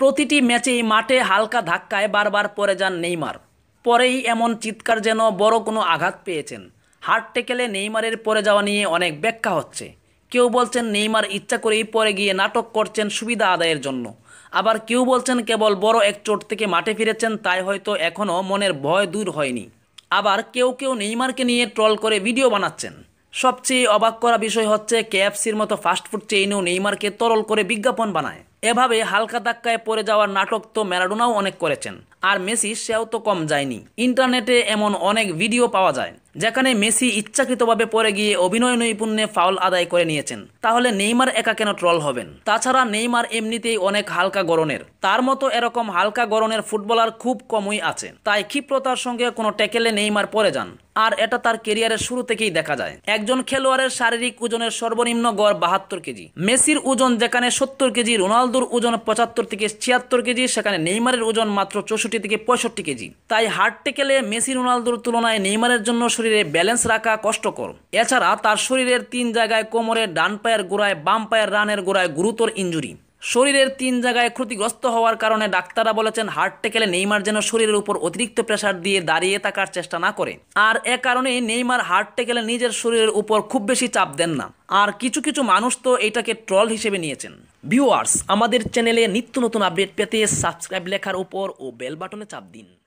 প্রতিটি ম্যাচেই মাঠে হালকা ধাক্কায় বারবার পরে যান নেইমার পরেই এমন চিৎকার যেন বড় কোনো আঘাত পেয়েছেন হাট টেকেলে নেইমারের পরে যাওয়া নিয়ে অনেক ব্যাখ্যা হচ্ছে কেউ বলছেন নেইমার ইচ্ছা করেই পরে গিয়ে নাটক করছেন সুবিধা আদায়ের জন্য আবার কেউ বলছেন কেবল বড় এক চোট থেকে মাঠে ফিরেছেন তাই হয়তো এখনও মনের ভয় দূর হয়নি আবার কেউ কেউ নেইমারকে নিয়ে ট্রল করে ভিডিও বানাচ্ছেন সবচেয়ে অবাক করা বিষয় হচ্ছে কেএফসির মতো ফাস্টফুড চেইনও নেইমারকে তরল করে বিজ্ঞাপন বানায় এভাবে হালকা ধাক্কায় পড়ে যাওয়ার নাটক তো ম্যারাডোনাও অনেক করেছেন আর মেসি সেও তো কম যায়নি ইন্টারনেটে এমন অনেক ভিডিও পাওয়া যায় যেখানে মেসি ইচ্ছাকৃতভাবে পড়ে গিয়ে অভিনয় নৈপুণ্যে ফাউল আদায় করে নিয়েছেন তাহলে নেইমার একা কেন ট্রল হবেন তাছাড়া নেইমার এমনিতেই অনেক হালকা গরনের তার মতো এরকম হালকা গরনের ফুটবলার খুব কমই আছে তাই ক্ষিপ্রতার সঙ্গে কোনো ট্যাকেলে নেইমার পরে যান আর এটা তার কেরিয়ারের শুরু থেকেই দেখা যায় একজন খেলোয়াড়ের শারীরিক ওজনের সর্বনিম্ন গড় বাহাত্তর কেজি মেসির ওজন যেখানে সত্তর কেজি রোনালদোর ওজন পঁচাত্তর থেকে ছিয়াত্তর কেজি সেখানে নেইমারের ওজন মাত্র চৌষট্টি থেকে পঁয়ষট্টি কেজি তাই হার্ট টেকেলে মেসি রোনালদোর তুলনায় নেইমারের জন্য শরীরে ব্যালেন্স রাখা কষ্টকর এছাড়া তার শরীরের তিন জায়গায় কোমরে ডান পায়ের গোড়ায় বাম পায়ের রানের গোড়ায় গুরুতর ইঞ্জুরি শরীরের তিন জায়গায় ক্ষতিগ্রস্ত হওয়ার কারণে ডাক্তাররা বলেছেন হার্ট টেকেলে নেইমার যেন শরীরের উপর অতিরিক্ত প্রেশার দিয়ে দাঁড়িয়ে থাকার চেষ্টা না করে আর এ কারণে নেইমার হার্ট টেকেলে নিজের শরীরের উপর খুব বেশি চাপ দেন না আর কিছু কিছু মানুষ তো এটাকে ট্রল হিসেবে নিয়েছেন ভিউয়ার্স আমাদের চ্যানেলে নিত্য নতুন আপডেট পেতে সাবস্ক্রাইব লেখার উপর ও বেল বাটনে চাপ দিন